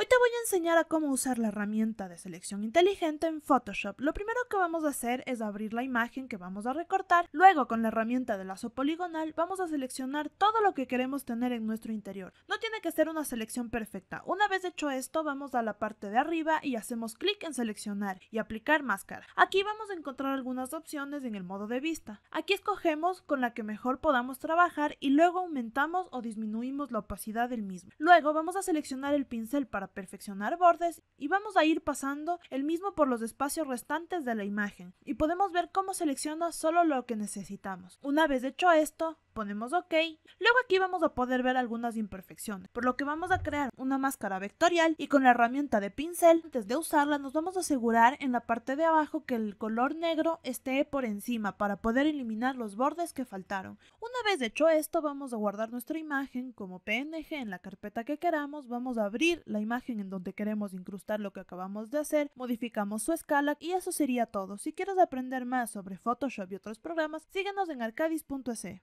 Hoy te voy a enseñar a cómo usar la herramienta de selección inteligente en Photoshop. Lo primero que vamos a hacer es abrir la imagen que vamos a recortar. Luego, con la herramienta de lazo poligonal, vamos a seleccionar todo lo que queremos tener en nuestro interior. No tiene que ser una selección perfecta. Una vez hecho esto, vamos a la parte de arriba y hacemos clic en seleccionar y aplicar máscara. Aquí vamos a encontrar algunas opciones en el modo de vista. Aquí escogemos con la que mejor podamos trabajar y luego aumentamos o disminuimos la opacidad del mismo. Luego vamos a seleccionar el pincel para perfeccionar bordes y vamos a ir pasando el mismo por los espacios restantes de la imagen y podemos ver cómo selecciona solo lo que necesitamos. Una vez hecho esto, ponemos OK. Luego aquí vamos a poder ver algunas imperfecciones, por lo que vamos a crear una máscara vectorial y con la herramienta de pincel, antes de usarla nos vamos a asegurar en la parte de abajo que el color negro esté por encima para poder eliminar los bordes que faltaron. Una vez hecho esto vamos a guardar nuestra imagen como PNG en la carpeta que queramos, vamos a abrir la imagen en donde queremos incrustar lo que acabamos de hacer, modificamos su escala y eso sería todo. Si quieres aprender más sobre Photoshop y otros programas, síguenos en arcadis.se.